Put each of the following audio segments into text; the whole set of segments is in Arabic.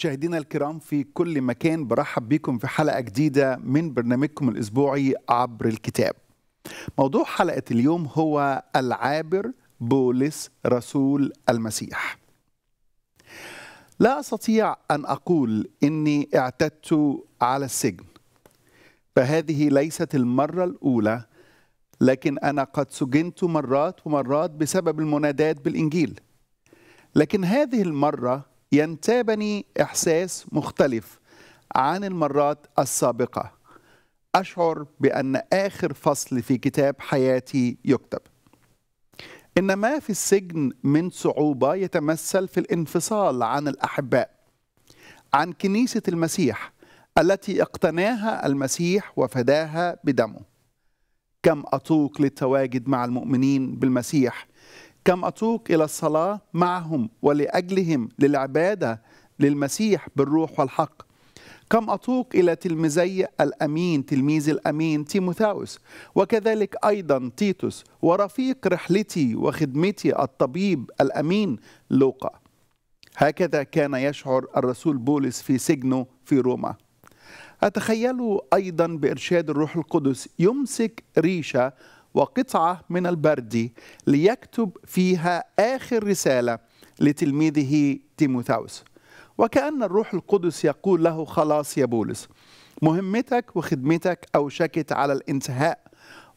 مشاهدينا الكرام في كل مكان برحب بكم في حلقة جديدة من برنامجكم الأسبوعي عبر الكتاب موضوع حلقة اليوم هو العابر بولس رسول المسيح لا أستطيع أن أقول إني اعتدت على السجن فهذه ليست المرة الأولى لكن أنا قد سجنت مرات ومرات بسبب المنادات بالإنجيل لكن هذه المرة ينتابني إحساس مختلف عن المرات السابقة أشعر بأن آخر فصل في كتاب حياتي يكتب إن ما في السجن من صعوبة يتمثل في الانفصال عن الأحباء عن كنيسة المسيح التي اقتناها المسيح وفداها بدمه كم أطوق للتواجد مع المؤمنين بالمسيح كم أتوق إلى الصلاة معهم ولأجلهم للعبادة للمسيح بالروح والحق كم أتوق إلى تلميذي الأمين تلميذ الأمين تيموثاوس وكذلك أيضا تيتوس ورفيق رحلتي وخدمتي الطبيب الأمين لوقا هكذا كان يشعر الرسول بولس في سجنه في روما أتخيل أيضا بإرشاد الروح القدس يمسك ريشة وقطعة من البرد ليكتب فيها آخر رسالة لتلميذه تيموثاوس وكأن الروح القدس يقول له خلاص يا بولس مهمتك وخدمتك أوشكت على الانتهاء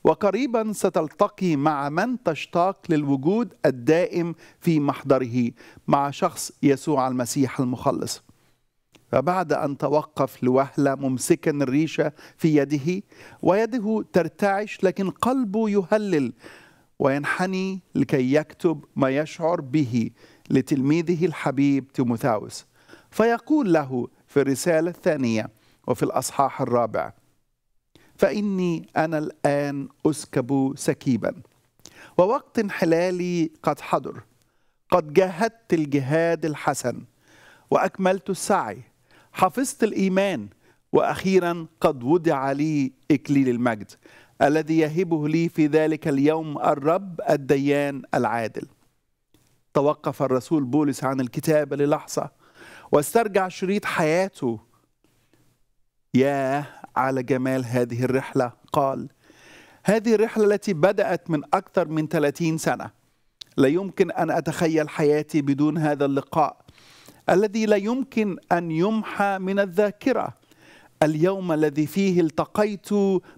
وقريبا ستلتقي مع من تشتاق للوجود الدائم في محضره مع شخص يسوع المسيح المخلص فبعد أن توقف لوهلة ممسكا الريشة في يده ويده ترتعش لكن قلبه يهلل وينحني لكي يكتب ما يشعر به لتلميذه الحبيب تيموثاوس فيقول له في الرسالة الثانية وفي الأصحاح الرابع فإني أنا الآن أسكب سكيبا ووقت انحلالي قد حضر قد جاهدت الجهاد الحسن وأكملت السعي حفظت الإيمان وأخيرا قد وضع لي إكليل المجد الذي يهبه لي في ذلك اليوم الرب الديان العادل توقف الرسول بولس عن الكتابة للحظة واسترجع شريط حياته ياه على جمال هذه الرحلة قال هذه الرحلة التي بدأت من أكثر من 30 سنة لا يمكن أن أتخيل حياتي بدون هذا اللقاء الذي لا يمكن ان يمحى من الذاكره اليوم الذي فيه التقيت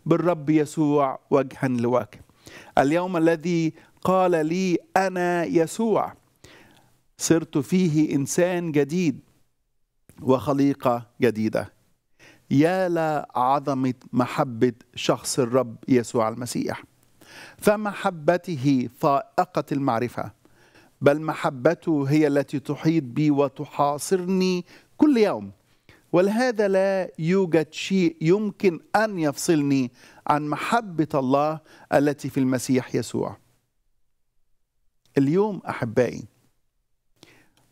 بالرب يسوع وجها لوجه اليوم الذي قال لي انا يسوع صرت فيه انسان جديد وخليقه جديده يا لعظمه محبه شخص الرب يسوع المسيح فمحبته فائقه المعرفه بل محبته هي التي تحيط بي وتحاصرني كل يوم ولهذا لا يوجد شيء يمكن ان يفصلني عن محبه الله التي في المسيح يسوع اليوم احبائي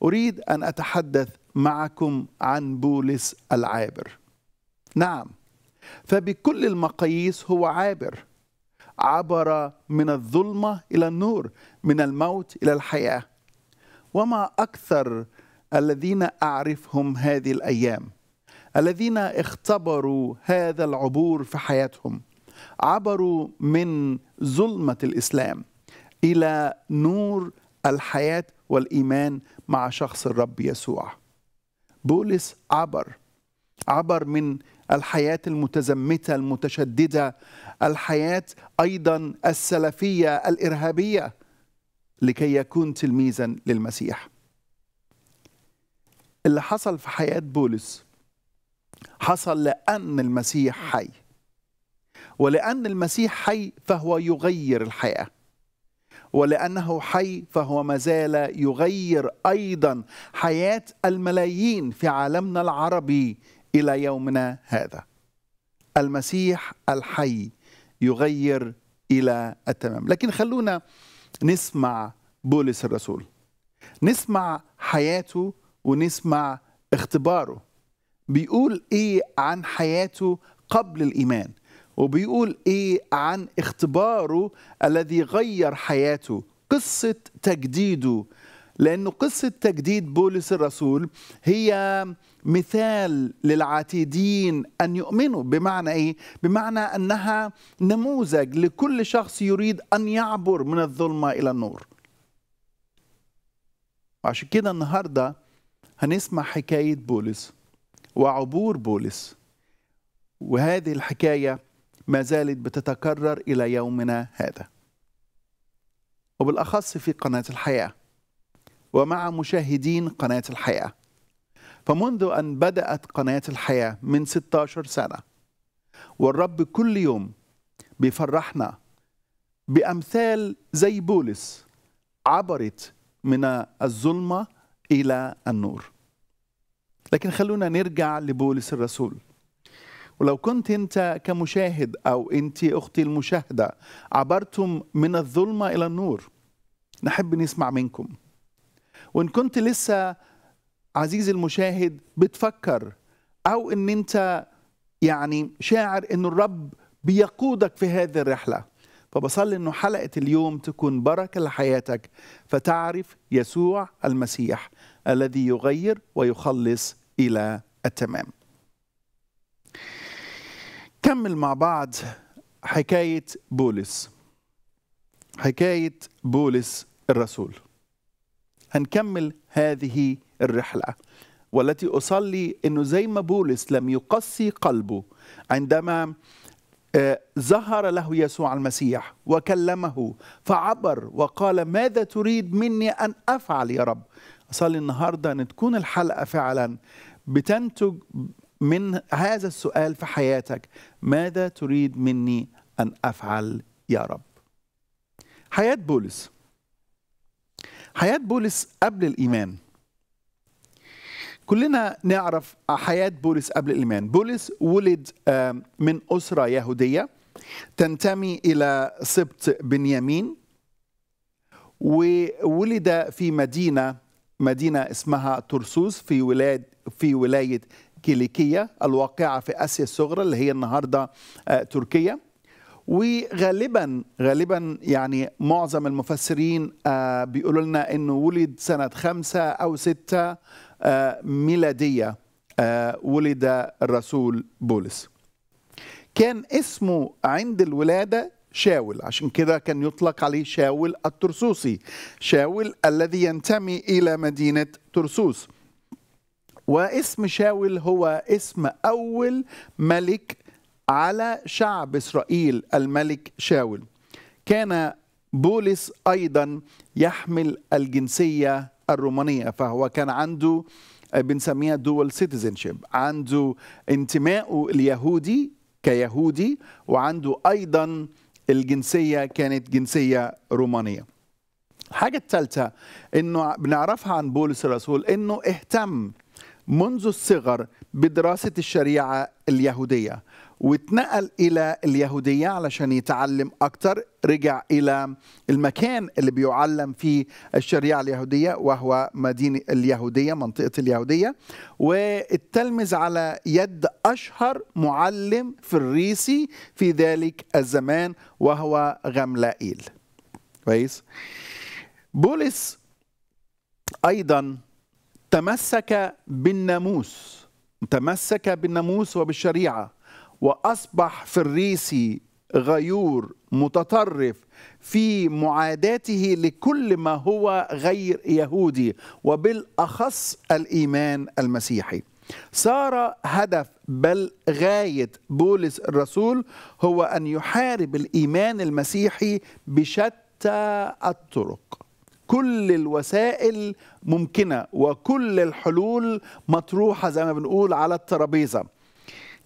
اريد ان اتحدث معكم عن بولس العابر نعم فبكل المقاييس هو عابر عبر من الظلمه الى النور من الموت الى الحياه وما اكثر الذين اعرفهم هذه الايام الذين اختبروا هذا العبور في حياتهم عبروا من ظلمه الاسلام الى نور الحياه والايمان مع شخص الرب يسوع بولس عبر عبر من الحياه المتزمته المتشدده الحياة أيضا السلفية الإرهابية لكي يكون تلميذا للمسيح اللي حصل في حياة بولس حصل لأن المسيح حي ولأن المسيح حي فهو يغير الحياة ولأنه حي فهو ما زال يغير أيضا حياة الملايين في عالمنا العربي إلى يومنا هذا المسيح الحي يغير الى التمام لكن خلونا نسمع بولس الرسول نسمع حياته ونسمع اختباره بيقول ايه عن حياته قبل الايمان وبيقول ايه عن اختباره الذي غير حياته قصه تجديده لأنه قصة تجديد بولس الرسول هي مثال للعاتدين أن يؤمنوا بمعنى إيه؟ بمعنى أنها نموذج لكل شخص يريد أن يعبر من الظلمة إلى النور وعشان كده النهاردة هنسمع حكاية بولس وعبور بولس وهذه الحكاية ما زالت بتتكرر إلى يومنا هذا وبالأخص في قناة الحياة ومع مشاهدين قناة الحياة فمنذ أن بدأت قناة الحياة من 16 سنة والرب كل يوم بيفرحنا بأمثال زي بولس عبرت من الظلمة إلى النور لكن خلونا نرجع لبولس الرسول ولو كنت انت كمشاهد او انت اختي المشاهده عبرتم من الظلمه الى النور نحب نسمع منكم وان كنت لسه عزيزي المشاهد بتفكر او ان انت يعني شاعر ان الرب بيقودك في هذه الرحله فبصلي انه حلقه اليوم تكون بركه لحياتك فتعرف يسوع المسيح الذي يغير ويخلص الى التمام كمل مع بعض حكايه بولس حكايه بولس الرسول هنكمل هذه الرحلة والتي أصلي أنه زي ما بولس لم يقسي قلبه عندما آه، ظهر له يسوع المسيح وكلمه فعبر وقال ماذا تريد مني أن أفعل يا رب أصلي النهاردة أن تكون الحلقة فعلا بتنتج من هذا السؤال في حياتك ماذا تريد مني أن أفعل يا رب حياة بولس حياة بولس قبل الإيمان كلنا نعرف حياة بولس قبل الإيمان بولس ولد آه، من أسرة يهودية تنتمي إلى سبط بنيامين وولد في مدينة مدينة اسمها ترسوس في ولاد في ولاية كيليكية الواقعة في آسيا الصغرى اللي هي النهاردة آه، تركيا وغالبا غالبا يعني معظم المفسرين آه، بيقولوا لنا انه ولد سنه خمسة او ستة آه، ميلاديه آه، ولد الرسول بولس كان اسمه عند الولاده شاول عشان كده كان يطلق عليه شاول الترسوسي شاول الذي ينتمي الى مدينه ترسوس واسم شاول هو اسم اول ملك على شعب إسرائيل الملك شاول كان بولس أيضا يحمل الجنسية الرومانية فهو كان عنده بنسميها دول سيتيزنشيب عنده انتماء اليهودي كيهودي وعنده أيضا الجنسية كانت جنسية رومانية الحاجة الثالثة انه بنعرفها عن بولس الرسول انه اهتم منذ الصغر بدراسة الشريعة اليهودية واتنقل الى اليهوديه علشان يتعلم اكتر رجع الى المكان اللي بيعلم فيه الشريعه اليهوديه وهو مدينه اليهوديه منطقه اليهوديه واتلمذ على يد اشهر معلم فريسي في ذلك الزمان وهو غملائيل كويس بولس ايضا تمسك بالناموس تمسك بالناموس وبالشريعه واصبح فريسي غيور متطرف في معاداته لكل ما هو غير يهودي وبالاخص الايمان المسيحي صار هدف بل غايه بولس الرسول هو ان يحارب الايمان المسيحي بشتى الطرق كل الوسائل ممكنه وكل الحلول مطروحه زي ما بنقول على الترابيزه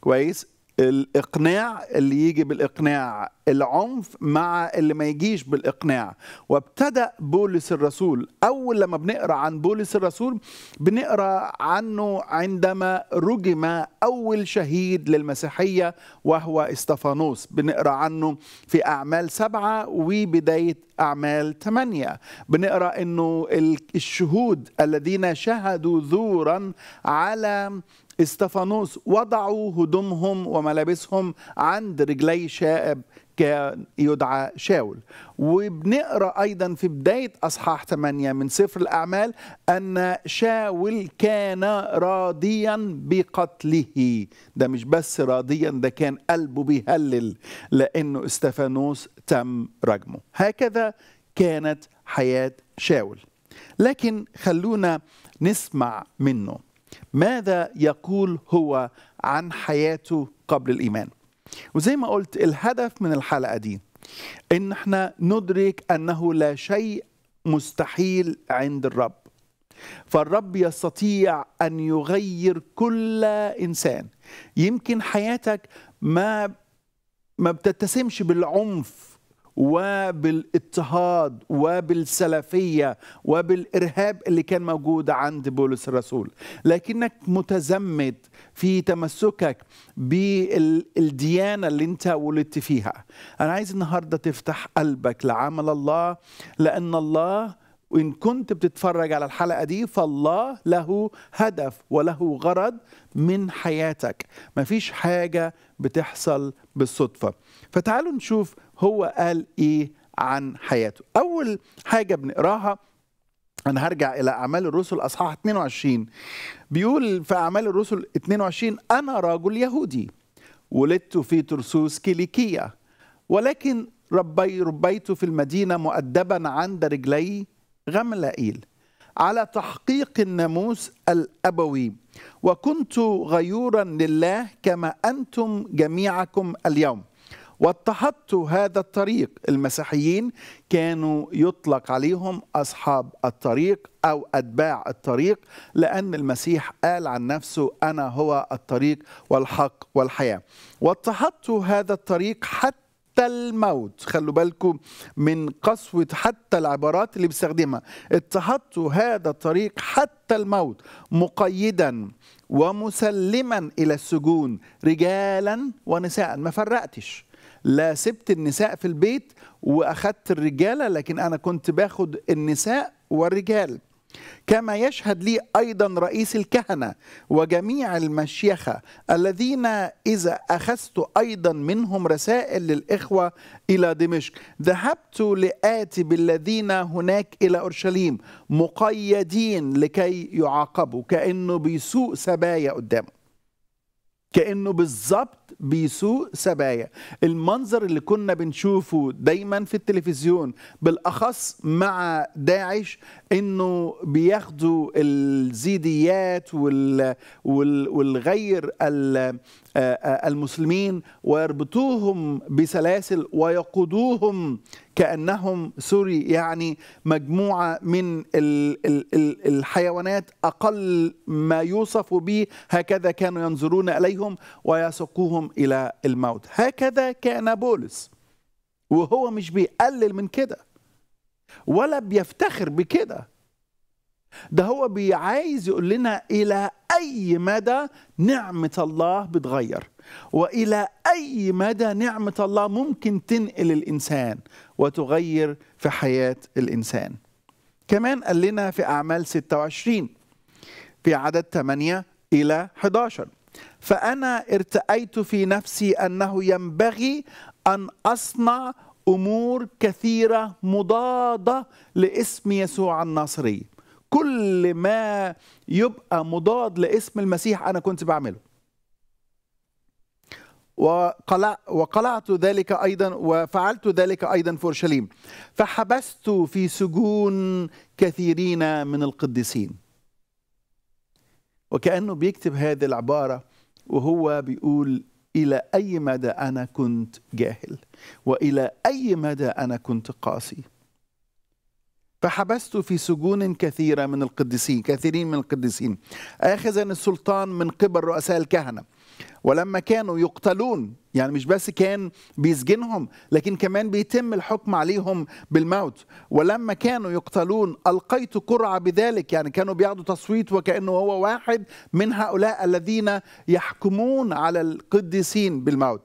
كويس الاقناع اللي يجي بالاقناع العنف مع اللي ما يجيش بالاقناع وابتدا بولس الرسول اول لما بنقرا عن بولس الرسول بنقرا عنه عندما رجم اول شهيد للمسيحيه وهو استفانوس بنقرا عنه في اعمال سبعه وبدايه اعمال ثمانيه بنقرا انه الشهود الذين شهدوا زورا على استفانوس وضعوا هدومهم وملابسهم عند رجلي شاب كان يدعى شاول وبنقرا ايضا في بدايه اصحاح 8 من سفر الاعمال ان شاول كان راضيا بقتله ده مش بس راضيا ده كان قلبه بيهلل لانه استفانوس تم رجمه هكذا كانت حياه شاول لكن خلونا نسمع منه ماذا يقول هو عن حياته قبل الايمان وزي ما قلت الهدف من الحلقه دي ان احنا ندرك انه لا شيء مستحيل عند الرب فالرب يستطيع ان يغير كل انسان يمكن حياتك ما ما بتتسمش بالعنف وبالاضطهاد وبالسلفية وبالإرهاب اللي كان موجود عند بولس الرسول لكنك متزمت في تمسكك بالديانة اللي انت ولدت فيها أنا عايز النهاردة تفتح قلبك لعمل الله لأن الله وإن كنت بتتفرج على الحلقة دي فالله له هدف وله غرض من حياتك مفيش حاجة بتحصل بالصدفة فتعالوا نشوف هو قال ايه عن حياته اول حاجه بنقراها انا هرجع الى اعمال الرسل اصحاح 22 بيقول في اعمال الرسل 22 انا رجل يهودي ولدت في ترسوس كيليكية ولكن ربي ربيت في المدينة مؤدبا عند رجلي غملائيل على تحقيق الناموس الأبوي وكنت غيورا لله كما أنتم جميعكم اليوم واضطهدت هذا الطريق المسيحيين كانوا يطلق عليهم أصحاب الطريق أو أتباع الطريق لأن المسيح قال عن نفسه أنا هو الطريق والحق والحياة واضطهدت هذا الطريق حتى حتى الموت خلوا بالكم من قسوة حتى العبارات اللي بيستخدمها اضطهدت هذا الطريق حتى الموت مقيدا ومسلما إلى السجون رجالا ونساء ما فرقتش لا سبت النساء في البيت واخذت الرجاله لكن انا كنت باخد النساء والرجال كما يشهد لي ايضا رئيس الكهنه وجميع المشيخه الذين اذا اخذت ايضا منهم رسائل للاخوه الى دمشق ذهبت لاتي بالذين هناك الى اورشليم مقيدين لكي يعاقبوا كانه بيسوق سبايا قدامه كانه بالظبط بيسوق سبايا المنظر اللي كنا بنشوفه دايما في التلفزيون بالاخص مع داعش انه بياخدوا الزيديات وال والغير آه، المسلمين ويربطوهم بسلاسل ويقودوهم كانهم سوري يعني مجموعه من الحيوانات اقل ما يوصف به هكذا كانوا ينظرون اليهم ويسوقوهم يدعوهم إلى الموت هكذا كان بولس وهو مش بيقلل من كده ولا بيفتخر بكده ده هو بيعايز يقول لنا إلى أي مدى نعمة الله بتغير وإلى أي مدى نعمة الله ممكن تنقل الإنسان وتغير في حياة الإنسان كمان قال لنا في أعمال 26 في عدد 8 إلى 11 فأنا ارتأيت في نفسي أنه ينبغي أن أصنع أمور كثيرة مضادة لاسم يسوع الناصري كل ما يبقى مضاد لاسم المسيح أنا كنت بعمله وقلع وقلعت ذلك أيضا وفعلت ذلك أيضا في أورشليم فحبست في سجون كثيرين من القديسين وكأنه بيكتب هذه العبارة وهو بيقول إلى أي مدى أنا كنت جاهل وإلى أي مدى أنا كنت قاسي فحبست في سجون كثيرة من القديسين كثيرين من القديسين آخذا السلطان من قبل رؤساء الكهنة ولما كانوا يقتلون يعني مش بس كان بيسجنهم لكن كمان بيتم الحكم عليهم بالموت ولما كانوا يقتلون القيت قرعه بذلك يعني كانوا بياخدوا تصويت وكانه هو واحد من هؤلاء الذين يحكمون على القديسين بالموت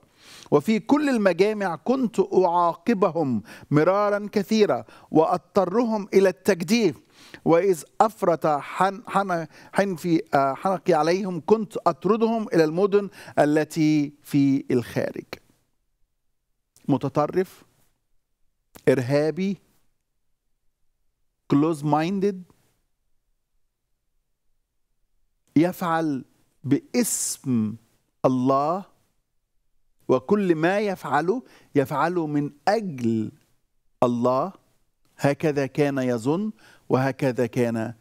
وفي كل المجامع كنت اعاقبهم مرارا كثيرا واضطرهم الى التجديف وإذ أفرط حن حن حن في آه، حنقي عليهم كنت أطردهم إلى المدن التي في الخارج متطرف إرهابي كلوز مايندد يفعل باسم الله وكل ما يفعله يفعله من أجل الله هكذا كان يظن وهكذا كان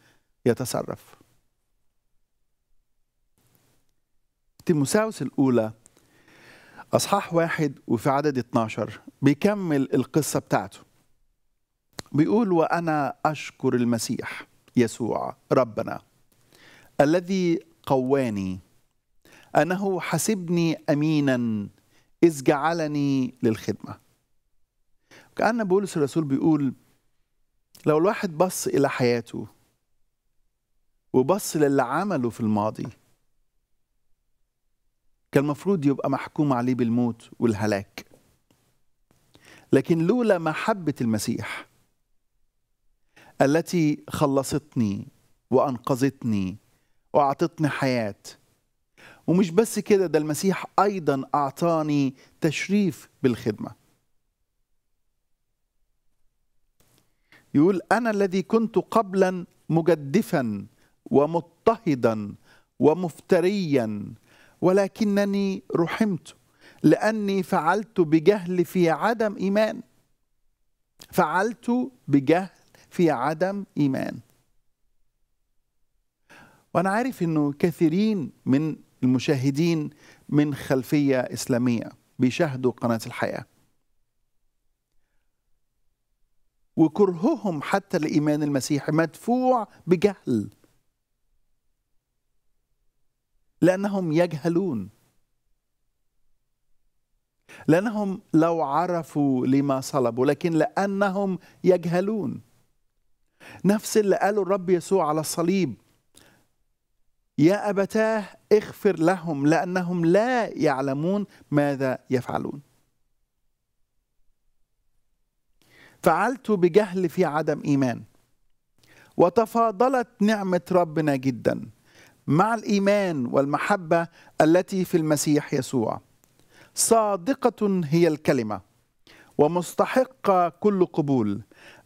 يتصرف تيموساوس الأولى أصحاح واحد وفي عدد 12 بيكمل القصة بتاعته بيقول وأنا أشكر المسيح يسوع ربنا الذي قواني أنه حسبني أمينا إذ جعلني للخدمة كأن بولس الرسول بيقول لو الواحد بص إلى حياته وبص للي عمله في الماضي كان المفروض يبقى محكوم عليه بالموت والهلاك لكن لولا محبة المسيح التي خلصتني وأنقذتني وأعطتني حياة ومش بس كده ده المسيح أيضا أعطاني تشريف بالخدمة يقول أنا الذي كنت قبلا مجدفا ومضطهدا ومفتريا ولكنني رحمت لأني فعلت بجهل في عدم إيمان فعلت بجهل في عدم إيمان وأنا عارف أنه كثيرين من المشاهدين من خلفية إسلامية بيشاهدوا قناة الحياة وكرههم حتى لإيمان المسيح مدفوع بجهل لأنهم يجهلون لأنهم لو عرفوا لما صلبوا لكن لأنهم يجهلون نفس اللي قاله الرب يسوع على الصليب يا أبتاه اغفر لهم لأنهم لا يعلمون ماذا يفعلون فعلت بجهل في عدم إيمان وتفاضلت نعمة ربنا جدا مع الإيمان والمحبة التي في المسيح يسوع صادقة هي الكلمة ومستحقة كل قبول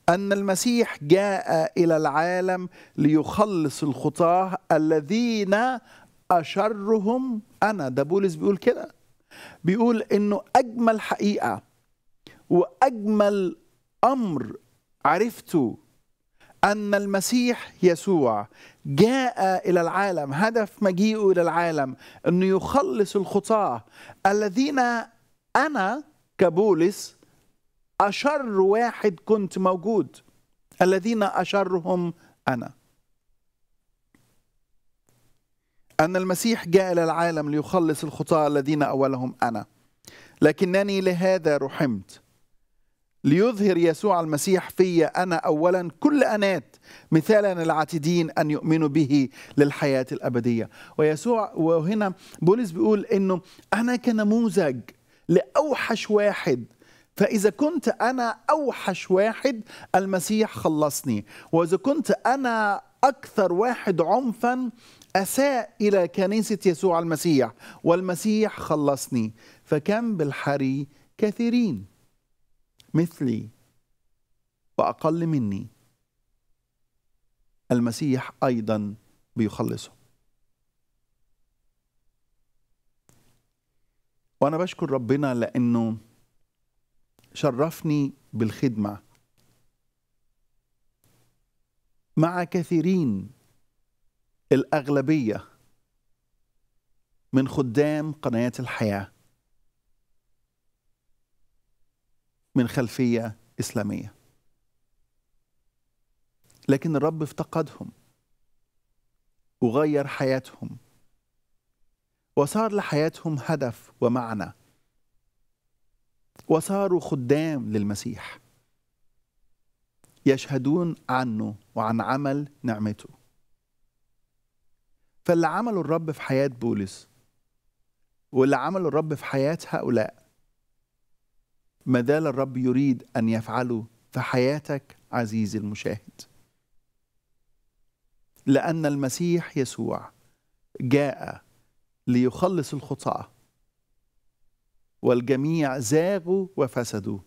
أن المسيح جاء إلى العالم ليخلص الخطاة الذين أشرهم أنا ده بولس بيقول كده بيقول إنه أجمل حقيقة وأجمل امر عرفت ان المسيح يسوع جاء الى العالم هدف مجيئه الى العالم انه يخلص الخطاه الذين انا كبولس اشر واحد كنت موجود الذين اشرهم انا ان المسيح جاء الى العالم ليخلص الخطاه الذين اولهم انا لكنني لهذا رحمت ليظهر يسوع المسيح في أنا أولا كل أنات مثالا العاتدين أن يؤمنوا به للحياة الأبدية ويسوع وهنا بولس بيقول أنه أنا كنموذج لأوحش واحد فإذا كنت أنا أوحش واحد المسيح خلصني وإذا كنت أنا أكثر واحد عنفا أساء إلى كنيسة يسوع المسيح والمسيح خلصني فكم بالحري كثيرين مثلي وأقل مني المسيح أيضا بيخلصه وأنا بشكر ربنا لأنه شرفني بالخدمة مع كثيرين الأغلبية من خدام قناة الحياة من خلفيه اسلاميه لكن الرب افتقدهم وغير حياتهم وصار لحياتهم هدف ومعنى وصاروا خدام للمسيح يشهدون عنه وعن عمل نعمته فاللي عمله الرب في حياة بولس واللي عمله الرب في حياة هؤلاء ما زال الرب يريد ان يفعله في حياتك عزيزي المشاهد لان المسيح يسوع جاء ليخلص الخطاه والجميع زاغوا وفسدوا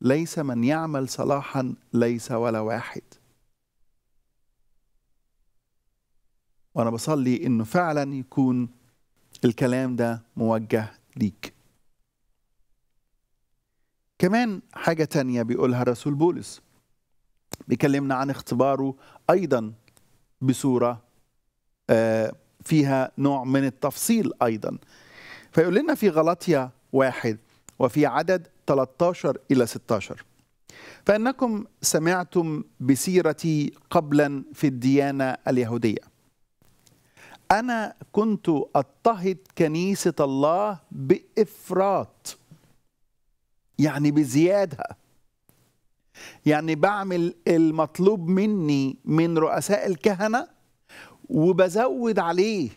ليس من يعمل صلاحا ليس ولا واحد وانا بصلي انه فعلا يكون الكلام ده موجه ليك كمان حاجة تانية بيقولها رسول بولس بيكلمنا عن اختباره أيضا بصورة آه، فيها نوع من التفصيل أيضا فيقول لنا في غلطية واحد وفي عدد 13 إلى 16 فإنكم سمعتم بسيرتي قبلا في الديانة اليهودية أنا كنت أضطهد كنيسة الله بإفراط يعني بزياده يعني بعمل المطلوب مني من رؤساء الكهنه وبزود عليه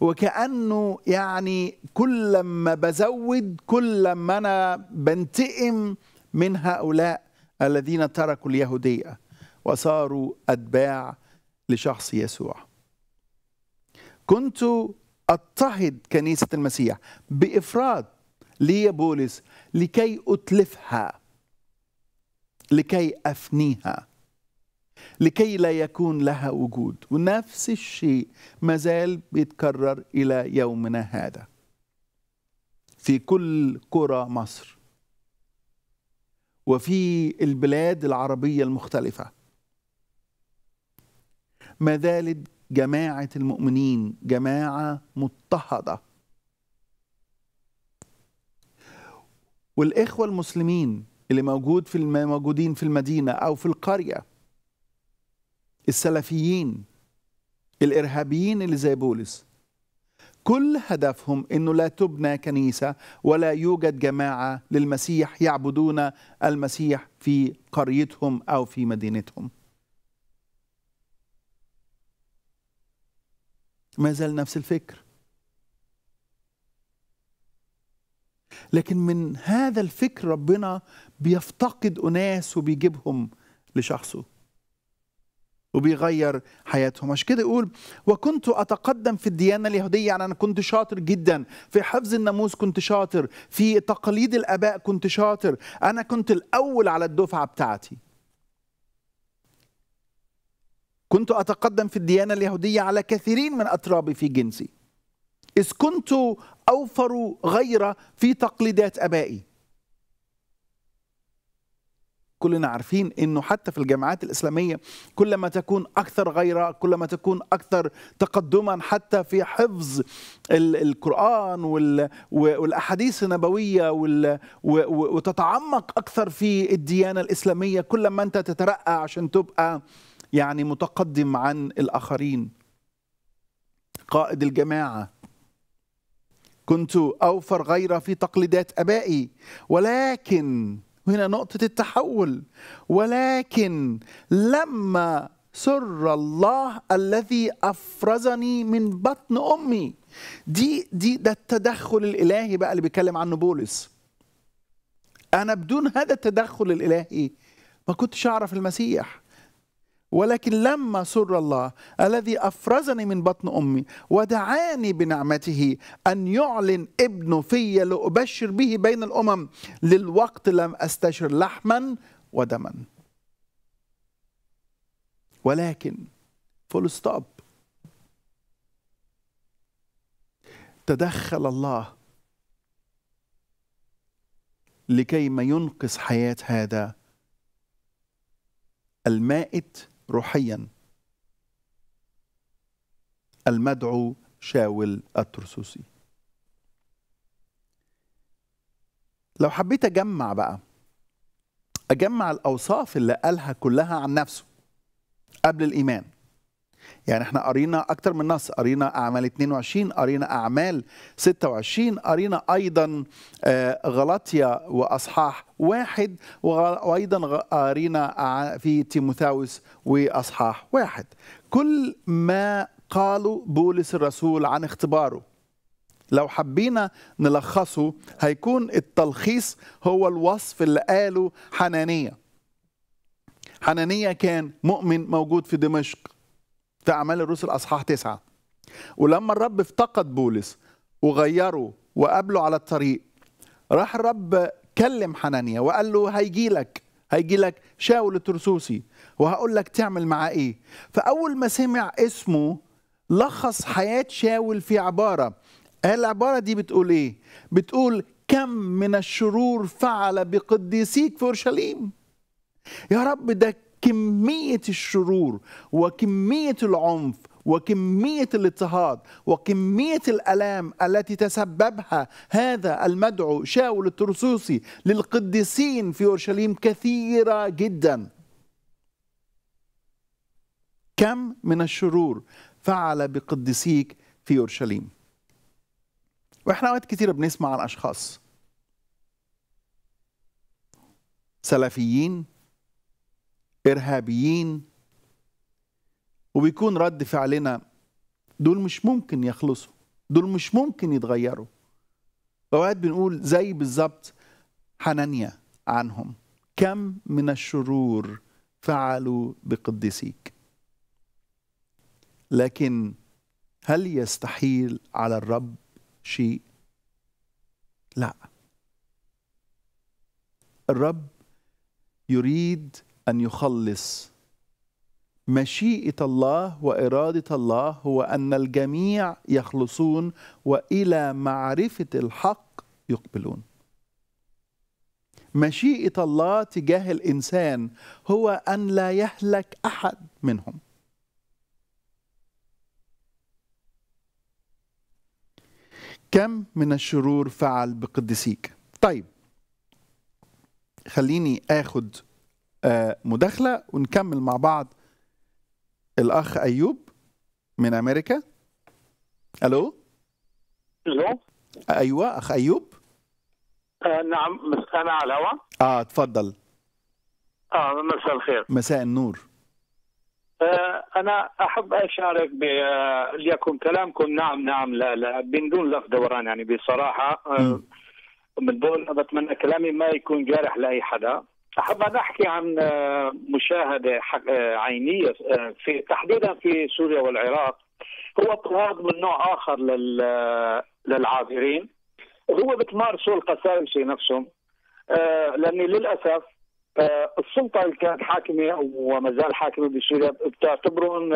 وكانه يعني كل ما بزود كل ما انا بنتقم من هؤلاء الذين تركوا اليهوديه وصاروا اتباع لشخص يسوع كنت اضطهد كنيسه المسيح بافراد ليه يا بولس لكي أتلفها لكي أفنيها لكي لا يكون لها وجود ونفس الشيء ما زال بيتكرر إلى يومنا هذا في كل قرى مصر وفي البلاد العربية المختلفة ما زالت جماعة المؤمنين جماعة مضطهدة والإخوة المسلمين اللي موجود في الموجودين في المدينة أو في القرية السلفيين الإرهابيين اللي زي بولس كل هدفهم أنه لا تبنى كنيسة ولا يوجد جماعة للمسيح يعبدون المسيح في قريتهم أو في مدينتهم ما زال نفس الفكر لكن من هذا الفكر ربنا بيفتقد أناس وبيجيبهم لشخصه وبيغير حياتهم عشان كده يقول وكنت اتقدم في الديانه اليهوديه يعني انا كنت شاطر جدا في حفظ الناموس كنت شاطر في تقاليد الاباء كنت شاطر انا كنت الاول على الدفعه بتاعتي كنت اتقدم في الديانه اليهوديه على كثيرين من اترابي في جنسي إذ كنت أوفر غير في تقليدات أبائي كلنا عارفين انه حتى في الجامعات الاسلاميه كلما تكون اكثر غيره كلما تكون اكثر تقدما حتى في حفظ القران والاحاديث النبويه وتتعمق اكثر في الديانه الاسلاميه كلما انت تترقى عشان تبقى يعني متقدم عن الاخرين قائد الجماعه كنت أوفر غير في تقليدات أبائي ولكن هنا نقطة التحول ولكن لما سر الله الذي افرزني من بطن امي دي دي ده التدخل الالهي بقى اللي بيتكلم عنه بولس انا بدون هذا التدخل الالهي ما كنتش اعرف المسيح ولكن لما سر الله الذي أفرزني من بطن أمي ودعاني بنعمته أن يعلن ابنه في لأبشر به بين الأمم للوقت لم أستشر لحما ودما ولكن فول ستوب تدخل الله لكي ما ينقص حياة هذا المائت روحيا المدعو شاول الترسوسي لو حبيت اجمع بقى اجمع الاوصاف اللي قالها كلها عن نفسه قبل الايمان يعني احنا قرينا اكتر من نص قرينا اعمال 22 قرينا اعمال 26 قرينا ايضا آه، غلطية واصحاح واحد وايضا قرينا في تيموثاوس واصحاح واحد كل ما قالوا بولس الرسول عن اختباره لو حبينا نلخصه هيكون التلخيص هو الوصف اللي قاله حنانية حنانية كان مؤمن موجود في دمشق في أعمال الرسل أصحاح تسعة ولما الرب افتقد بولس وغيره وقابله على الطريق راح الرب كلم حنانيا وقال له هيجي لك هيجي لك شاول الترسوسي وهقول لك تعمل معاه ايه فاول ما سمع اسمه لخص حياه شاول في عباره العباره دي بتقول ايه بتقول كم من الشرور فعل بقديسيك في اورشليم يا رب ده كميه الشرور وكميه العنف وكميه الاضطهاد وكميه الالام التي تسببها هذا المدعو شاول الترسوسي للقديسين في اورشليم كثيره جدا. كم من الشرور فعل بقديسيك في اورشليم؟ واحنا اوقات كثيرة بنسمع عن اشخاص سلفيين ارهابيين وبيكون رد فعلنا دول مش ممكن يخلصوا دول مش ممكن يتغيروا اوقات بنقول زي بالظبط حنانيا عنهم كم من الشرور فعلوا بقدسيك لكن هل يستحيل على الرب شيء لا الرب يريد أن يخلص مشيئة الله وإرادة الله هو أن الجميع يخلصون وإلى معرفة الحق يقبلون مشيئة الله تجاه الإنسان هو أن لا يهلك أحد منهم كم من الشرور فعل بقدسيك طيب خليني اخد آه، مداخله ونكمل مع بعض الاخ ايوب من امريكا الو الو ايوه اخ ايوب آه نعم انا على الهواء اه تفضل اه مساء الخير مساء النور آه انا احب اشارك ب آه، ليكن كلامكم نعم نعم لا لا بدون لف دوران يعني بصراحه آه من دون بتمنى كلامي ما يكون جارح لاي حدا احب ان احكي عن آه، مشاهدة آه، عينية آه، في تحديدا في سوريا والعراق هو اضطهاد من نوع آخر للعابرين هو بتمارسوا القساوسة نفسهم لأن للأسف السلطة اللي كانت حاكمة وما زال حاكمة بسوريا بتعتبرهم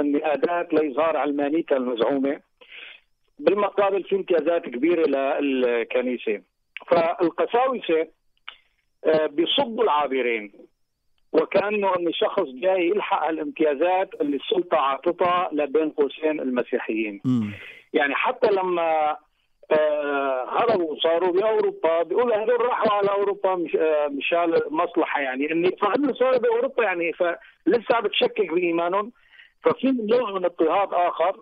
أن أداة لإظهار علمانيتها المزعومة بالمقابل في امتيازات كبيرة للكنيسة فالقساوسة آه، بيصب العابرين وكانه ان شخص جاي يلحق الامتيازات اللي السلطه عاطتها لبين قوسين المسيحيين م. يعني حتى لما هربوا آه، صاروا باوروبا بيقولوا هذول راحوا على اوروبا مش آه، مشان مصلحه يعني اني فهذول صاروا باوروبا يعني فلسه بتشكك بايمانهم ففي نوع من اضطهاد اخر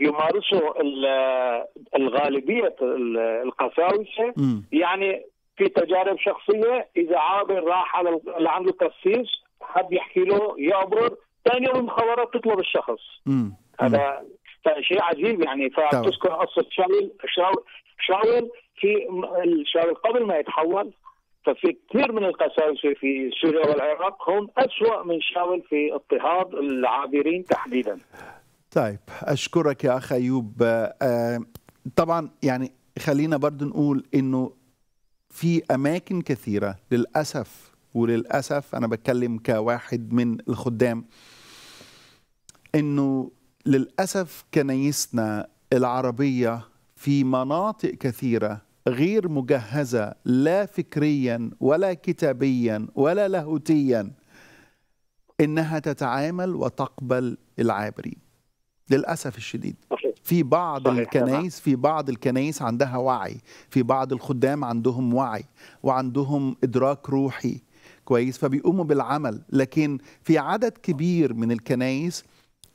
يمارسه الغالبيه القساوسه يعني في تجارب شخصيه اذا عابر راح على اللي عنده تسيس حد يحكي له يعبر ثاني يوم المخابرات تطلب الشخص هذا شيء عجيب يعني فبتذكر قصه شاول شاول في شاول قبل ما يتحول ففي كثير من القساوسه في سوريا والعراق هم أسوأ من شاول في اضطهاد العابرين تحديدا طيب أشكرك يا أخ أيوب آه، طبعا يعني خلينا برضو نقول إنه في اماكن كثيره للاسف وللاسف انا بتكلم كواحد من الخدام انه للاسف كنايسنا العربيه في مناطق كثيره غير مجهزه لا فكريا ولا كتابيا ولا لاهوتيا انها تتعامل وتقبل العابرين للاسف الشديد في بعض الكنائس في بعض الكنائس عندها وعي في بعض الخدام عندهم وعي وعندهم إدراك روحي كويس فبيقوموا بالعمل لكن في عدد كبير من الكنائس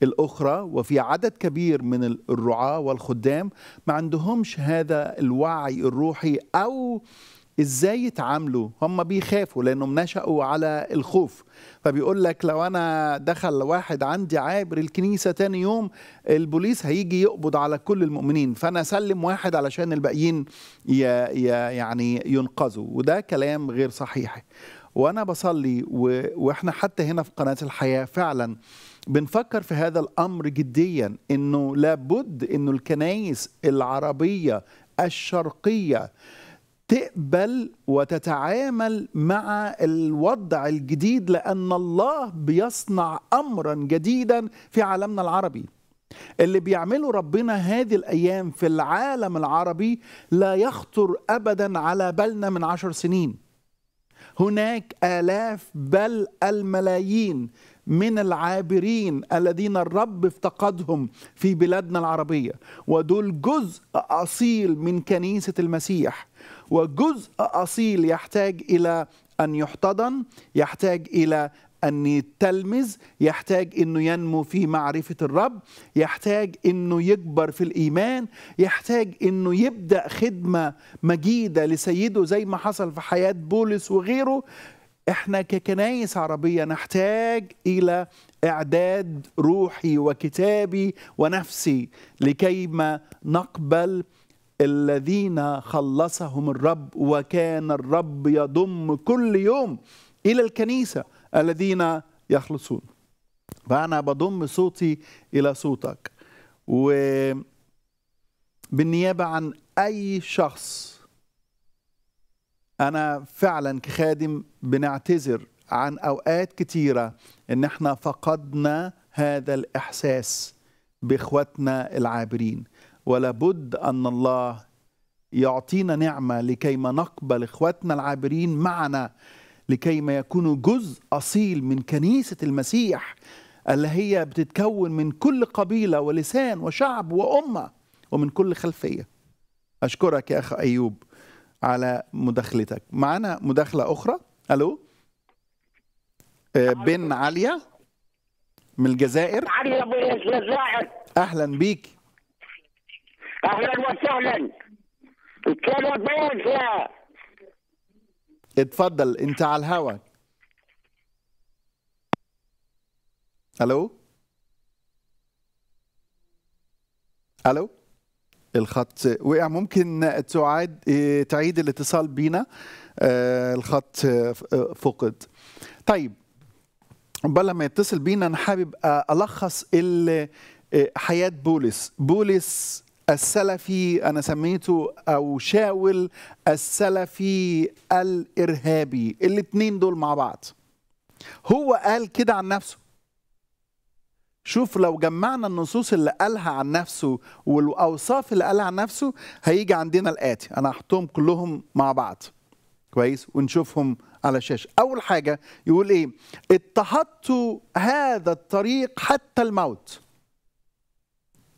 الأخرى وفي عدد كبير من الرعاة والخدام ما عندهمش هذا الوعي الروحي أو ازاي يتعاملوا هم بيخافوا لانهم نشأوا على الخوف فبيقول لك لو انا دخل واحد عندي عابر الكنيسه تاني يوم البوليس هيجي يقبض على كل المؤمنين فانا اسلم واحد علشان الباقيين يعني ينقذوا وده كلام غير صحيح وانا بصلي و... واحنا حتى هنا في قناه الحياه فعلا بنفكر في هذا الامر جديا انه لابد انه الكنايس العربيه الشرقيه تقبل وتتعامل مع الوضع الجديد لأن الله بيصنع أمرا جديدا في عالمنا العربي اللي بيعمله ربنا هذه الأيام في العالم العربي لا يخطر أبدا على بالنا من عشر سنين هناك آلاف بل الملايين من العابرين الذين الرب افتقدهم في بلادنا العربية ودول جزء أصيل من كنيسة المسيح وجزء اصيل يحتاج الى ان يحتضن يحتاج الى أن يتلمذ يحتاج أنه ينمو في معرفة الرب يحتاج أنه يكبر في الإيمان يحتاج أنه يبدأ خدمة مجيدة لسيده زي ما حصل في حياة بولس وغيره احنا ككنايس عربية نحتاج إلى إعداد روحي وكتابي ونفسي لكي ما نقبل الذين خلصهم الرب وكان الرب يضم كل يوم إلى الكنيسة الذين يخلصون فأنا بضم صوتي إلى صوتك وبالنيابة عن أي شخص أنا فعلا كخادم بنعتذر عن أوقات كتيرة إن احنا فقدنا هذا الإحساس بإخواتنا العابرين ولابد أن الله يعطينا نعمة لكيما نقبل إخواتنا العابرين معنا لكيما يكونوا جزء أصيل من كنيسة المسيح اللي هي بتتكون من كل قبيلة ولسان وشعب وأمة ومن كل خلفية أشكرك يا أخ أيوب على مداخلتك معنا مداخلة أخرى ألو آه، بن عليا من الجزائر عليا من الجزائر أهلا بيك اهلا وسهلا كان بوزة اتفضل انت على الهوا الو الو الخط وقع ممكن تعاد تعيد الاتصال بينا آه، الخط فقد طيب قبل لما يتصل بينا انا حابب الخص آه، حياه بولس بولس السلفي انا سميته او شاول السلفي الارهابي الاثنين دول مع بعض هو قال كده عن نفسه شوف لو جمعنا النصوص اللي قالها عن نفسه والاوصاف اللي قالها عن نفسه هيجي عندنا الاتي انا هحطهم كلهم مع بعض كويس ونشوفهم على الشاشه اول حاجه يقول ايه اضطهدت هذا الطريق حتى الموت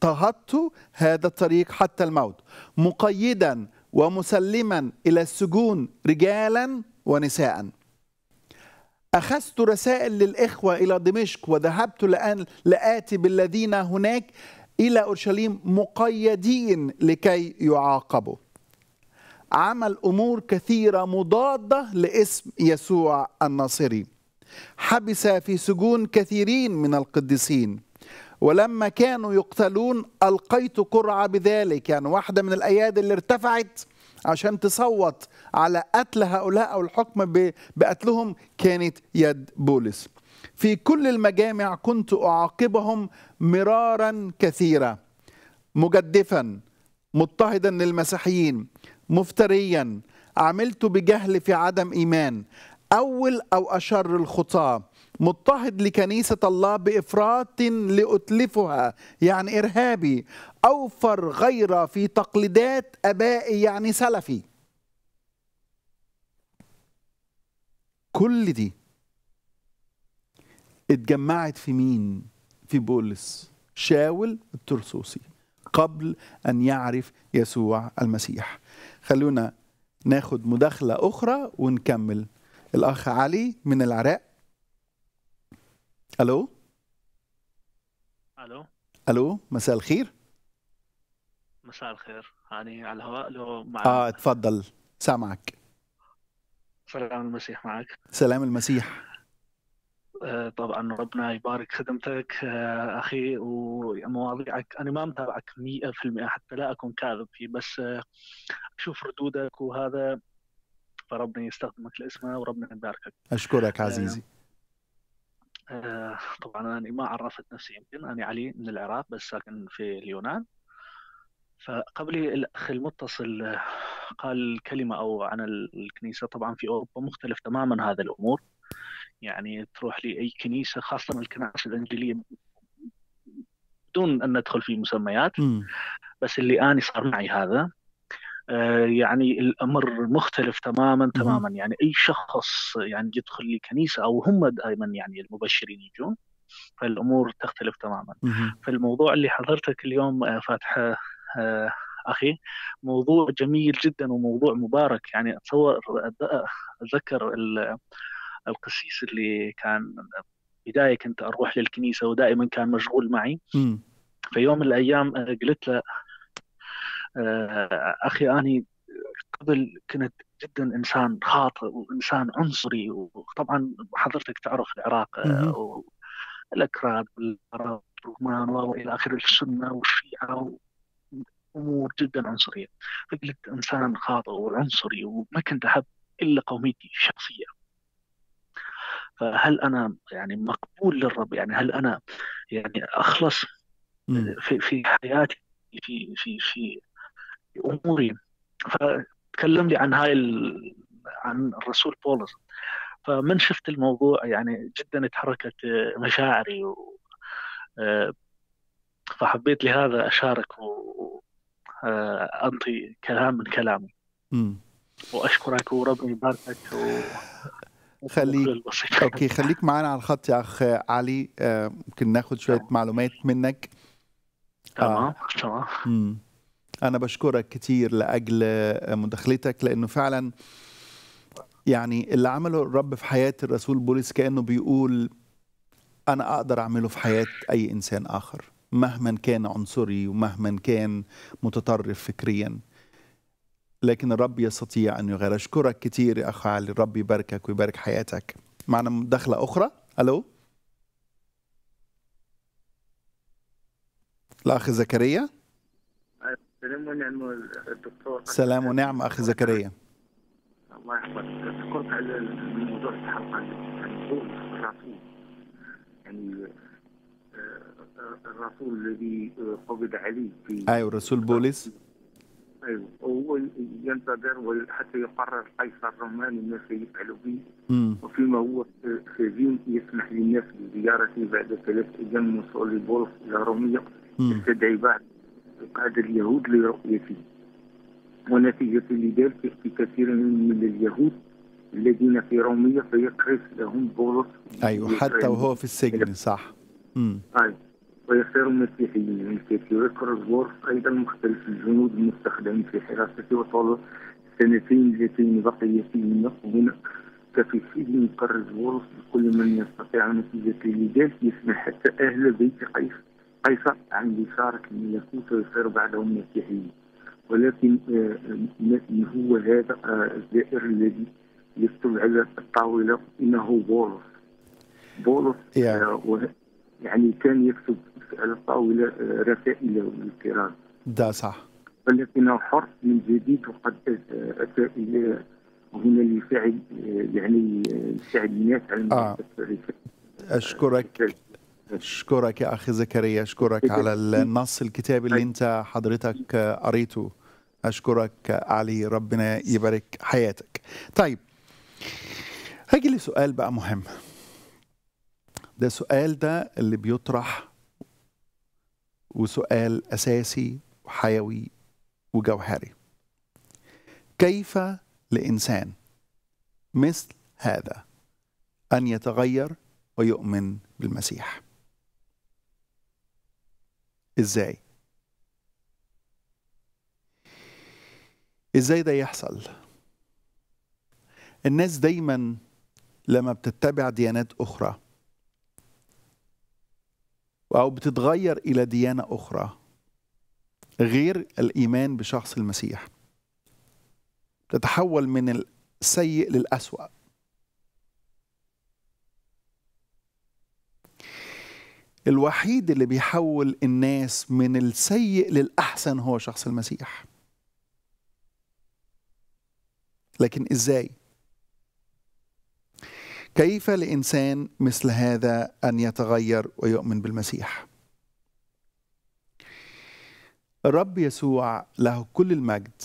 اضطهدت هذا الطريق حتى الموت مقيدا ومسلما الى السجون رجالا ونساء اخذت رسائل للاخوه الى دمشق وذهبت لان لاتي بالذين هناك الى اورشليم مقيدين لكي يعاقبوا عمل امور كثيره مضاده لاسم يسوع الناصري حبس في سجون كثيرين من القديسين ولما كانوا يقتلون القيت قرعه بذلك يعني واحده من الايادي اللي ارتفعت عشان تصوت على قتل هؤلاء او الحكم بقتلهم كانت يد بولس في كل المجامع كنت اعاقبهم مرارا كثيرا مجدفا مضطهدا للمسيحيين مفتريا عملت بجهل في عدم ايمان اول او اشر الخطاه مضطهد لكنيسة الله بإفراط لأتلفها يعني إرهابي أوفر غيرة في تقليدات أبائي يعني سلفي كل دي اتجمعت في مين في بولس شاول الترسوسي قبل أن يعرف يسوع المسيح خلونا ناخد مداخلة أخرى ونكمل الأخ علي من العراق الو الو الو مساء الخير مساء الخير هاني يعني على الهواء لو معك اه تفضل سامعك سلام المسيح معك سلام المسيح آه، طبعا ربنا يبارك خدمتك آه، اخي ومواضيعك انا ما متابعك 100% حتى لا اكون كاذب فيه بس آه، اشوف ردودك وهذا فربنا يستخدمك لاسمه وربنا يباركك اشكرك عزيزي آه طبعا انا ما عرفت نفسي يمكن انا علي من العراق بس ساكن في اليونان فقبلي الاخ المتصل آه، قال كلمه او عن الكنيسه طبعا في اوروبا مختلف تماما هذا الامور يعني تروح لاي كنيسه خاصه الكنائس الانجيليه دون ان ندخل في مسميات م. بس اللي اني صار معي هذا آه، يعني الامر مختلف تماما تماما يعني اي شخص يعني يدخل الكنيسه او هم دائما يعني المبشرين يجون فالامور تختلف تماما فالموضوع اللي حضرتك اليوم آه، فاتحه آه، اخي موضوع جميل جدا وموضوع مبارك يعني اتصور اتذكر القسيس اللي كان بدايه كنت اروح للكنيسه ودائما كان مشغول معي في يوم من الايام قلت له آه، اخي اني قبل كنت جدا انسان خاطئ وانسان عنصري وطبعا حضرتك تعرف العراق آه، الاكراد والرومان والى اخره السنه والشيعه امور جدا عنصريه فقلت انسان خاطئ وعنصري وما كنت احب الا قوميتي الشخصيه فهل انا يعني مقبول للرب يعني هل انا يعني اخلص في في حياتي في في في اموري فتكلم لي عن هاي عن الرسول بولس فمن شفت الموضوع يعني جدا تحركت آه، مشاعري و... آه، فحبيت لهذا اشارك وانطي آه، كلام من كلامي واشكرك وربنا يباركك و... خليك اوكي خليك معنا على الخط يا اخ علي ممكن ناخذ شويه معلومات منك تمام تمام انا بشكرك كثير لاجل مداخلتك لانه فعلا يعني اللي عمله الرب في حياه الرسول بولس كانه بيقول انا اقدر اعمله في حياه اي انسان اخر مهما كان عنصري ومهما كان متطرف فكريا لكن الرب يستطيع ان يغير اشكرك كثير يا اخ علي الرب يباركك ويبارك حياتك معنا مداخله اخرى الو الاخ زكريا سلام ونعم الدكتور سلام ونعم اخ زكريا الله يحفظك اشكرك على الموضوع الحلقه الرسول الرسول يعني آه، الرسول الذي قبض عليه في ايوه الرسول بولس ايوه هو ينتظر حتى يقرر قيصر الروماني ما سيفعل به وفيما هو سجين يسمح للناس بزيارته بعد ثلاث ايام من وصول بولس الى روميه يستدعي بعض إيقاد اليهود لرؤيته ونتيجة لذلك في كثير من اليهود الذين في رومية فيقرص لهم بولس أيوة حتى وهو في السجن صح امم أيوة. ويصير مسيحيين ويكرز وورف أيضا مختلف الجنود المستخدمين في حراسته وطال السنتين اللتين بقيتهما هنا ففي سجن وورف لكل من يستطيع نتيجة لذلك يسمح حتى أهل بيت قيصر قيصر عن يسارك من يفوت ويصير بعده مسيحيين ولكن آه، آه، هو هذا آه، الزائر الذي يكتب على الطاولة إنه بولس بولس يعني كان يكتب على الطاولة رسائل للكرام ده صح ولكنه حر من جديد وقد أتى إلى هنا ليساعد يعني يساعد الناس على آه. أشكرك اشكرك يا اخي زكريا اشكرك على النص الكتابي اللي انت حضرتك قريته اشكرك علي ربنا يبارك حياتك طيب هاجي لسؤال بقى مهم ده سؤال ده اللي بيطرح وسؤال اساسي وحيوي وجوهري كيف لانسان مثل هذا ان يتغير ويؤمن بالمسيح ازاي ازاي ده يحصل الناس دايما لما بتتبع ديانات اخرى او بتتغير الى ديانه اخرى غير الايمان بشخص المسيح تتحول من السيء للاسوا الوحيد اللي بيحول الناس من السيء للأحسن هو شخص المسيح لكن إزاي؟ كيف لإنسان مثل هذا أن يتغير ويؤمن بالمسيح؟ الرب يسوع له كل المجد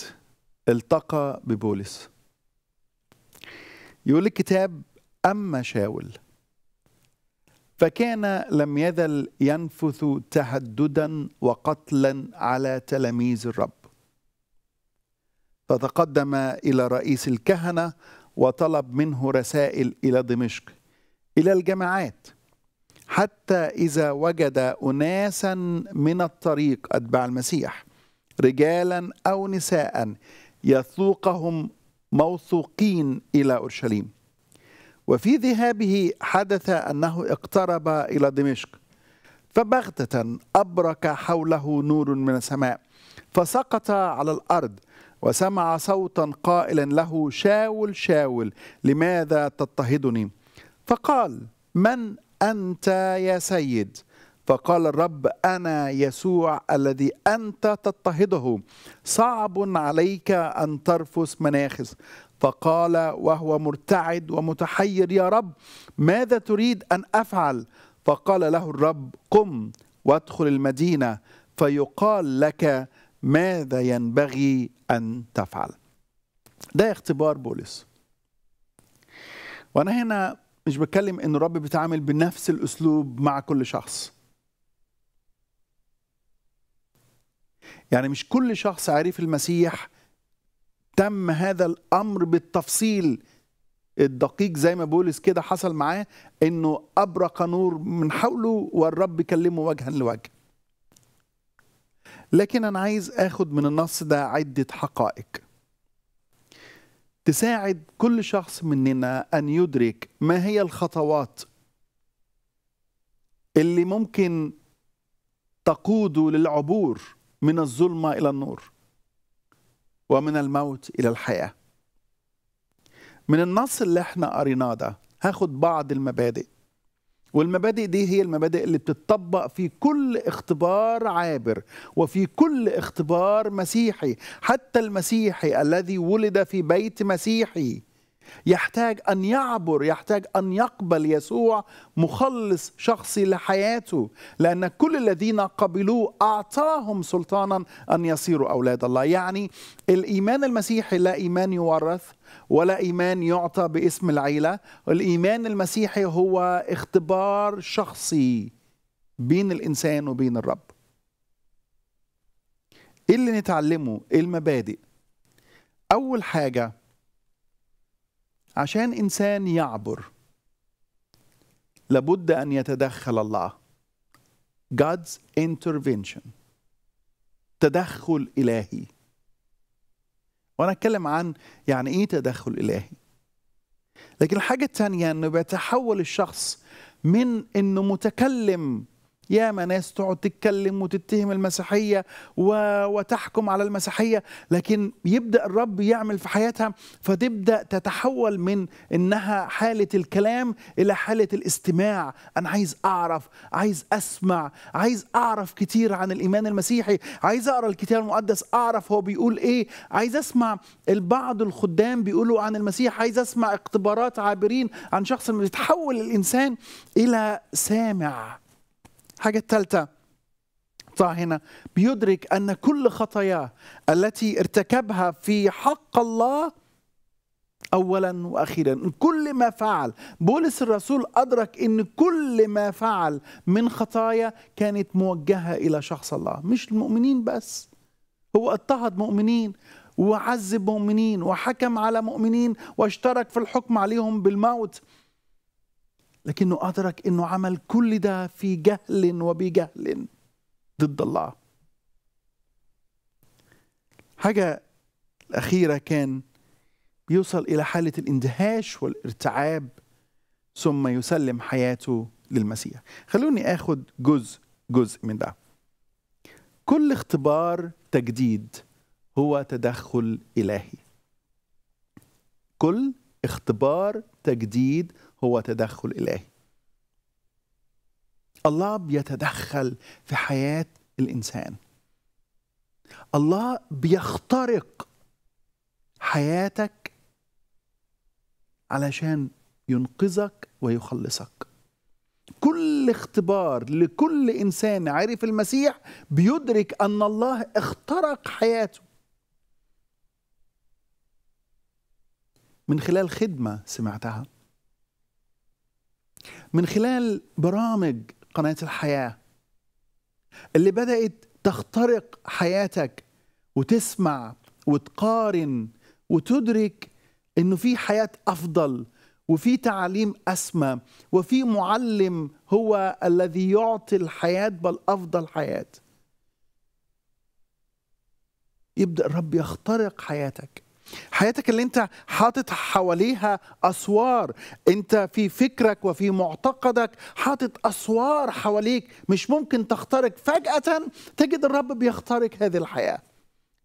التقى ببولس يقول الكتاب أما شاول فكان لم يزل ينفث تهددا وقتلا على تلاميذ الرب فتقدم الى رئيس الكهنه وطلب منه رسائل الى دمشق الى الجماعات حتى اذا وجد اناسا من الطريق اتباع المسيح رجالا او نساء يسوقهم موثوقين الى اورشليم وفي ذهابه حدث أنه اقترب إلى دمشق فبغتة أبرك حوله نور من السماء فسقط على الأرض وسمع صوتا قائلا له شاول شاول لماذا تضطهدني فقال من أنت يا سيد فقال الرب أنا يسوع الذي أنت تضطهده صعب عليك أن ترفس مناخس فقال وهو مرتعد ومتحير يا رب ماذا تريد ان افعل فقال له الرب قم وادخل المدينه فيقال لك ماذا ينبغي ان تفعل ده اختبار بولس وانا هنا مش بتكلم ان الرب بيتعامل بنفس الاسلوب مع كل شخص يعني مش كل شخص عارف المسيح تم هذا الامر بالتفصيل الدقيق زي ما بولس كده حصل معاه انه ابرق نور من حوله والرب كلمه وجها لوجه لكن انا عايز اخد من النص ده عده حقائق تساعد كل شخص مننا ان يدرك ما هي الخطوات اللي ممكن تقوده للعبور من الظلمه الى النور ومن الموت إلى الحياة من النص اللي احنا قريناه ده هاخد بعض المبادئ والمبادئ دي هي المبادئ اللي بتطبق في كل اختبار عابر وفي كل اختبار مسيحي حتى المسيحي الذي ولد في بيت مسيحي يحتاج أن يعبر يحتاج أن يقبل يسوع مخلص شخصي لحياته لأن كل الذين قبلوه أعطاهم سلطانا أن يصيروا أولاد الله يعني الإيمان المسيحي لا إيمان يورث ولا إيمان يعطى باسم العيلة الإيمان المسيحي هو اختبار شخصي بين الإنسان وبين الرب ايه اللي نتعلمه إيه المبادئ اول حاجه عشان انسان يعبر لابد ان يتدخل الله God's intervention تدخل الهي وانا اتكلم عن يعني ايه تدخل الهي لكن الحاجه الثانيه انه بيتحول الشخص من انه متكلم ياما ناس تقعد تتكلم وتتهم المسيحية وتحكم على المسيحية لكن يبدأ الرب يعمل في حياتها فتبدأ تتحول من إنها حالة الكلام إلى حالة الاستماع أنا عايز أعرف عايز أسمع عايز أعرف كتير عن الإيمان المسيحي عايز أقرأ الكتاب المقدس أعرف هو بيقول إيه عايز أسمع البعض الخدام بيقولوا عن المسيح عايز أسمع اختبارات عابرين عن شخص بيتحول الإنسان إلى سامع الحاجة الثالثة هنا بيدرك أن كل خطاياه التي ارتكبها في حق الله أولا وأخيرا كل ما فعل بولس الرسول أدرك أن كل ما فعل من خطايا كانت موجهة إلى شخص الله مش المؤمنين بس هو اضطهد مؤمنين وعذب مؤمنين وحكم على مؤمنين واشترك في الحكم عليهم بالموت لكنه أدرك أنه عمل كل ده في جهل وبجهل ضد الله حاجة الأخيرة كان بيوصل إلى حالة الاندهاش والارتعاب ثم يسلم حياته للمسيح خلوني أخذ جزء جزء من ده كل اختبار تجديد هو تدخل إلهي كل اختبار تجديد هو تدخل الهي الله بيتدخل في حياه الانسان الله بيخترق حياتك علشان ينقذك ويخلصك كل اختبار لكل انسان عرف المسيح بيدرك ان الله اخترق حياته من خلال خدمه سمعتها من خلال برامج قناة الحياة اللي بدأت تخترق حياتك وتسمع وتقارن وتدرك انه في حياة افضل وفي تعليم اسمى وفي معلم هو الذي يعطي الحياة بل افضل حياة يبدأ الرب يخترق حياتك حياتك اللي انت حاطط حواليها اسوار انت في فكرك وفي معتقدك حاطط اسوار حواليك مش ممكن تخترق فجاه تجد الرب بيخترق هذه الحياه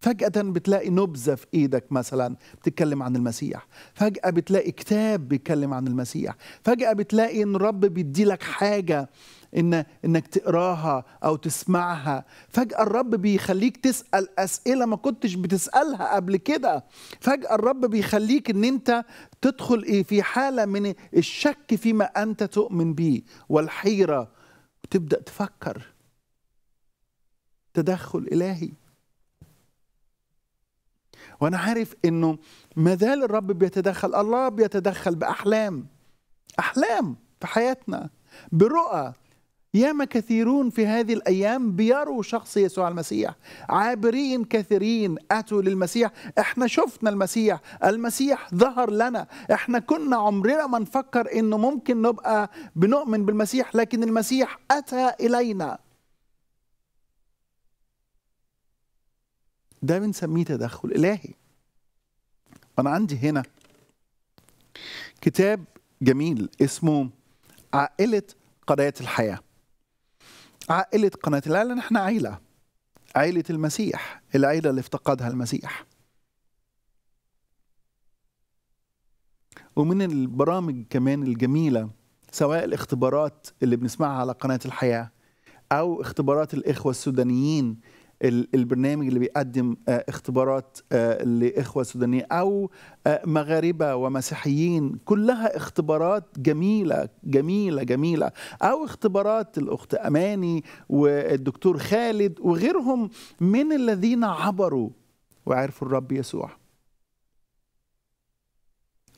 فجأة بتلاقي نبذة في إيدك مثلا بتتكلم عن المسيح فجأة بتلاقي كتاب بيتكلم عن المسيح فجأة بتلاقي إن الرب لك حاجة إن إنك تقراها أو تسمعها فجأة الرب بيخليك تسأل أسئلة ما كنتش بتسألها قبل كده فجأة الرب بيخليك إن أنت تدخل إيه في حالة من الشك فيما أنت تؤمن به والحيرة وتبدأ تفكر تدخل إلهي وانا عارف انه ما زال الرب بيتدخل الله بيتدخل باحلام احلام في حياتنا برؤى ياما كثيرون في هذه الأيام بيروا شخص يسوع المسيح عابرين كثيرين أتوا للمسيح احنا شفنا المسيح المسيح ظهر لنا احنا كنا عمرنا ما نفكر انه ممكن نبقى بنؤمن بالمسيح لكن المسيح أتى إلينا ده بنسميه تدخل إلهي أنا عندي هنا كتاب جميل اسمه عائلة قضايا الحياه عائلة قناة لا لأن احنا عيلة عائلة المسيح العيلة اللي افتقدها المسيح ومن البرامج كمان الجميلة سواء الاختبارات اللي بنسمعها على قناة الحياة أو اختبارات الإخوة السودانيين البرنامج اللي بيقدم آه، اختبارات آه، لاخوه سودانيه او آه، مغاربه ومسيحيين كلها اختبارات جميله جميله جميله او اختبارات الاخت اماني والدكتور خالد وغيرهم من الذين عبروا وعرفوا الرب يسوع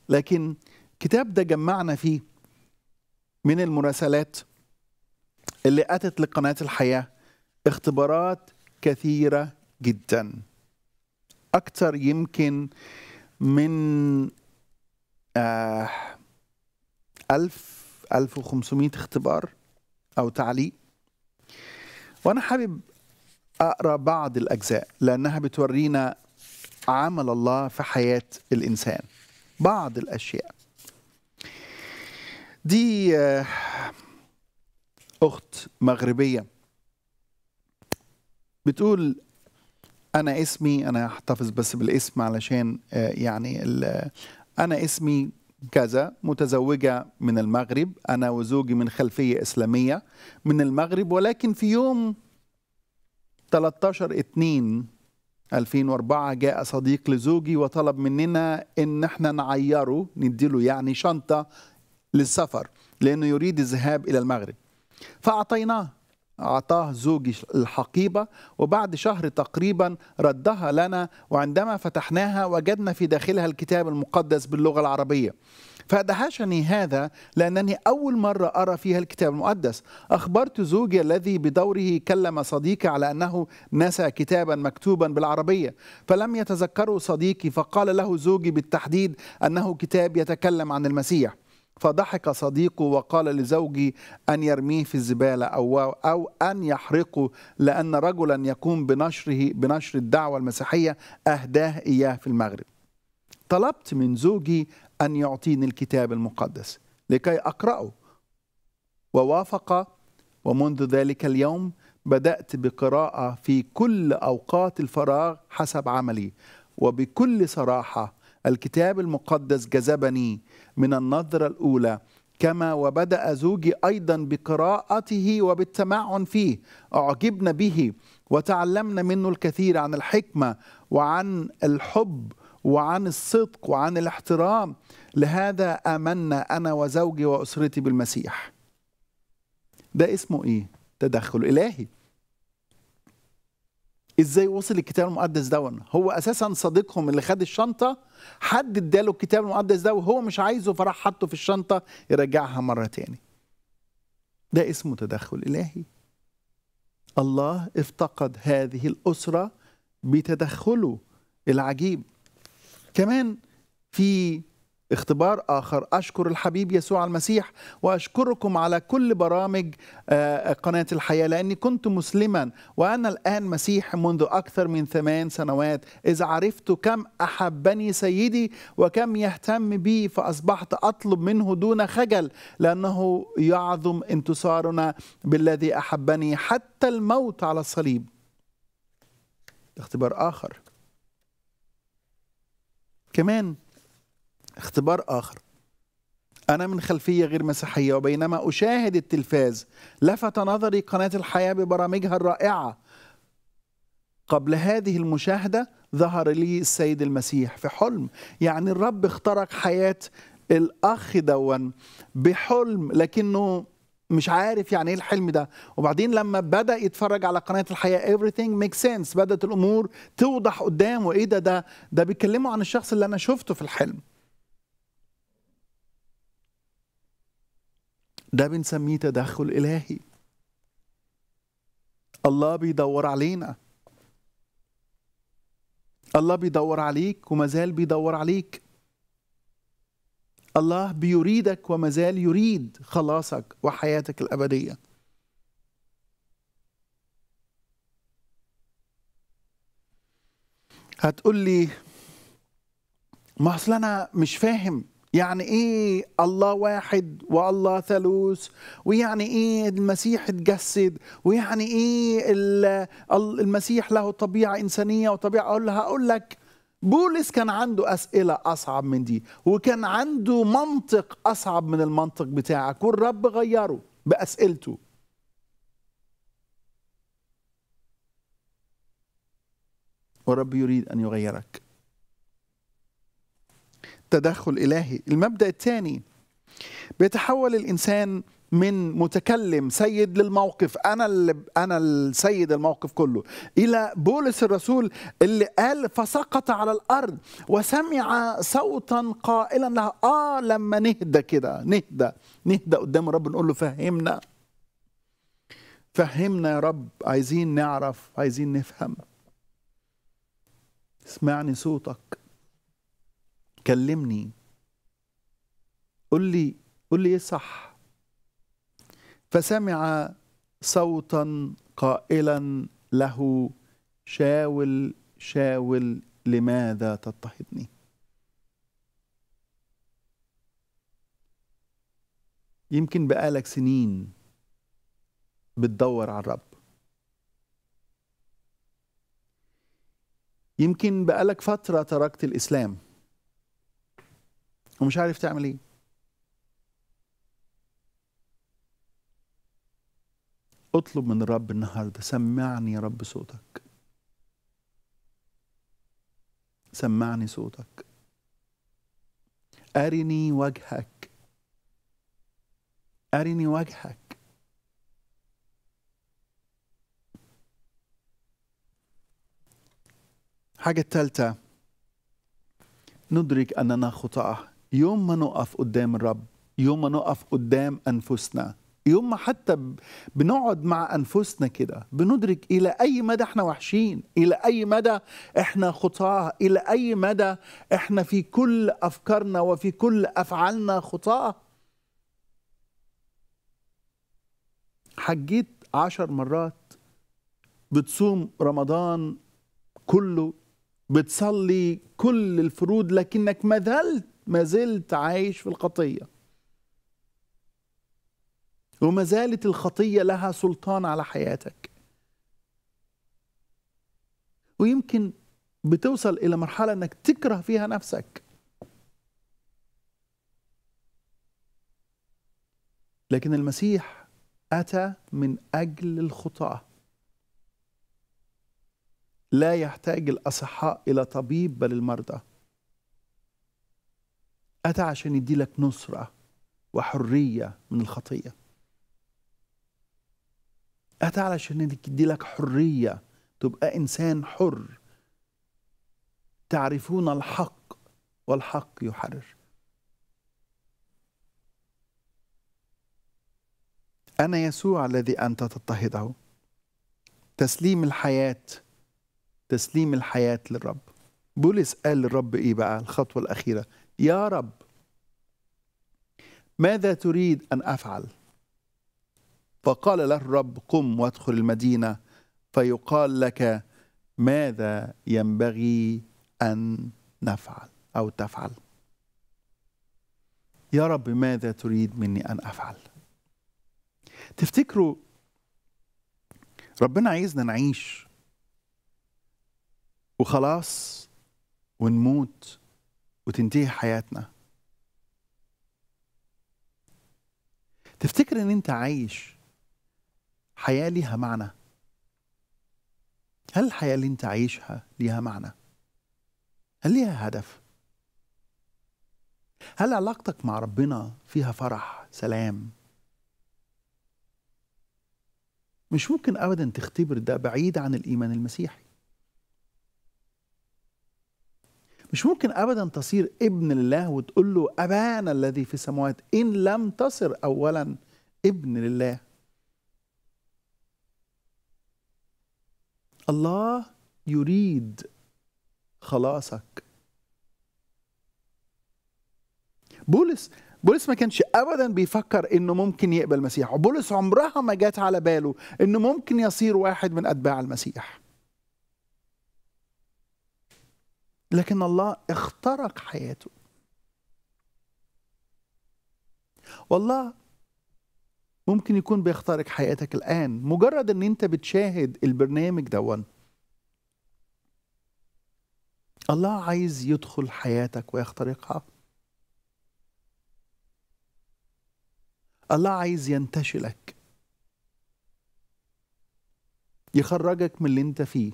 لكن الكتاب ده جمعنا فيه من المراسلات اللي اتت لقناه الحياه اختبارات كثيرة جدا أكثر يمكن من آه ألف ألف وخمسمائة اختبار أو تعليق وأنا حابب أقرأ بعض الأجزاء لأنها بتورينا عمل الله في حياة الإنسان بعض الأشياء دي آه، أخت مغربية بتقول انا اسمي انا هحتفظ بس بالاسم علشان آه، يعني آه، انا اسمي كذا متزوجة من المغرب أنا وزوجي من خلفية إسلامية من المغرب ولكن في يوم 13 2 2004 جاء صديق لزوجي وطلب مننا ان احنا نعيره نديله يعني شنطه للسفر لانه يريد الذهاب الى المغرب فاعطيناه أعطاه زوجي الحقيبة وبعد شهر تقريبا ردها لنا وعندما فتحناها وجدنا في داخلها الكتاب المقدس باللغة العربية فادهشني هذا لأنني أول مرة أرى فيها الكتاب المقدس أخبرت زوجي الذي بدوره كلم صديقي على أنه نسى كتابا مكتوبا بالعربية فلم يتذكره صديقي فقال له زوجي بالتحديد أنه كتاب يتكلم عن المسيح فضحك صديقه وقال لزوجي أن يرميه في الزبالة أو, أو أن يحرقه لأن رجلا يقوم بنشره بنشر الدعوة المسيحية أهداه إياه في المغرب طلبت من زوجي أن يعطيني الكتاب المقدس لكي أقرأه ووافق ومنذ ذلك اليوم بدأت بقراءة في كل أوقات الفراغ حسب عملي وبكل صراحة الكتاب المقدس جذبني من النظرة الأولى كما وبدأ زوجي أيضا بقراءته وبالتمعن فيه أعجبنا به وتعلمنا منه الكثير عن الحكمة وعن الحب وعن الصدق وعن الاحترام لهذا آمنا أنا وزوجي وأسرتي بالمسيح ده اسمه إيه؟ تدخل إلهي ازاي وصل الكتاب المقدس دون هو اساسا صديقهم اللي خد الشنطه حد اداله الكتاب المقدس ده وهو مش عايزه فراح حطه في الشنطه يرجعها مره تاني ده اسمه تدخل الهي الله افتقد هذه الاسره بتدخله العجيب كمان في اختبار آخر أشكر الحبيب يسوع المسيح وأشكركم على كل برامج آه، قناة الحياة لأني كنت مسلما وأنا الآن مسيح منذ أكثر من ثمان سنوات إذا عرفت كم أحبني سيدي وكم يهتم بي فأصبحت أطلب منه دون خجل لأنه يعظم انتصارنا بالذي أحبني حتى الموت على الصليب اختبار آخر كمان اختبار آخر أنا من خلفية غير مسيحية وبينما أشاهد التلفاز لفت نظري قناة الحياة ببرامجها الرائعة قبل هذه المشاهدة ظهر لي السيد المسيح في حلم يعني الرب اخترق حياة الأخ دوا بحلم لكنه مش عارف يعني ايه الحلم ده وبعدين لما بدا يتفرج على قناه الحياه everything makes sense بدات الامور توضح قدامه ايه ده ده ده بيتكلموا عن الشخص اللي انا شفته في الحلم ده بنسميه تدخل إلهي الله بيدور علينا الله بيدور عليك ومازال بيدور عليك الله بيريدك ومازال يريد خلاصك وحياتك الأبدية هتقول لي ما اصل انا مش فاهم يعني ايه الله واحد والله ثالوث ويعني ايه المسيح اتجسد ويعني ايه المسيح له طبيعه انسانيه وطبيعه اقول هقول لك بولس كان عنده أسئلة أصعب من دي وكان عنده منطق أصعب من المنطق بتاعك والرب غيره بأسئلته والرب يريد أن يغيرك تدخل إلهي المبدأ الثاني بيتحول الإنسان من متكلم سيد للموقف انا اللي انا السيد الموقف كله الى بولس الرسول اللي قال فسقط على الارض وسمع صوتا قائلا لها اه لما نهدى كده نهدى نهدى قدام الرب نقول له فهمنا فهمنا يا رب عايزين نعرف عايزين نفهم اسمعني صوتك كلمني قل لي قل لي ايه صح فسمع صوتا قائلا له شاول شاول لماذا تضطهدني يمكن بقالك سنين بتدور على الرب يمكن بقالك فترة تركت الإسلام ومش عارف تعمل ايه اطلب من الرب النهارده سمعني يا رب صوتك سمعني صوتك ارني وجهك ارني وجهك الحاجه الثالثه ندرك اننا خطاه يوم ما نقف قدام الرب يوم ما نقف قدام أنفسنا يوم ما حتى بنقعد مع أنفسنا كده بندرك إلى أي مدى إحنا وحشين إلى أي مدى إحنا خطاة إلى أي مدى إحنا في كل أفكارنا وفي كل أفعالنا خطاة حجيت عشر مرات بتصوم رمضان كله بتصلي كل الفروض لكنك مذلت ما زلت عايش في الخطيه وما زالت الخطيه لها سلطان على حياتك ويمكن بتوصل الى مرحله انك تكره فيها نفسك لكن المسيح اتى من اجل الخطاه لا يحتاج الاصحاء الى طبيب بل المرضى أتى عشان يديلك نصرة وحرية من الخطية أتى يدي يديلك حرية تبقى إنسان حر تعرفون الحق والحق يحرر أنا يسوع الذي أنت تضطهده تسليم الحياة تسليم الحياة للرب بولس قال للرب إيه بقى الخطوة الأخيرة يا رب ماذا تريد ان افعل فقال له الرب قم وادخل المدينه فيقال لك ماذا ينبغي ان نفعل او تفعل يا رب ماذا تريد مني ان افعل تفتكروا ربنا عايزنا نعيش وخلاص ونموت وتنتهي حياتنا تفتكر ان انت عايش حياه ليها معنى هل الحياه اللي انت عايشها ليها معنى هل ليها هدف هل علاقتك مع ربنا فيها فرح سلام مش ممكن ابدا تختبر ده بعيد عن الايمان المسيحي مش ممكن ابدا تصير ابن لله وتقول له ابانا الذي في السماوات ان لم تصر اولا ابن لله الله يريد خلاصك بولس بولس ما كانش ابدا بيفكر انه ممكن يقبل مسيح بولس عمرها ما جات على باله انه ممكن يصير واحد من اتباع المسيح لكن الله اخترق حياته والله ممكن يكون بيخترق حياتك الآن مجرد ان انت بتشاهد البرنامج دون الله عايز يدخل حياتك ويخترقها الله عايز ينتشلك يخرجك من اللي انت فيه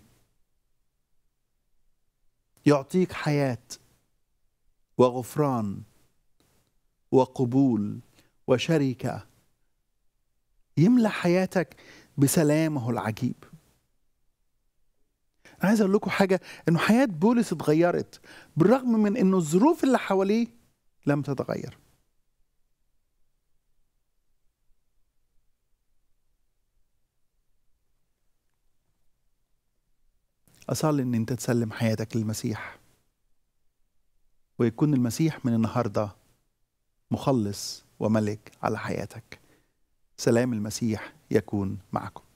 يعطيك حياه وغفران وقبول وشركه يملا حياتك بسلامه العجيب انا عايز اقول لكم حاجه انه حياه بولس اتغيرت بالرغم من انه الظروف اللي حواليه لم تتغير أصل إن أنت تسلم حياتك للمسيح ويكون المسيح من النهاردة مخلص وملك على حياتك سلام المسيح يكون معكم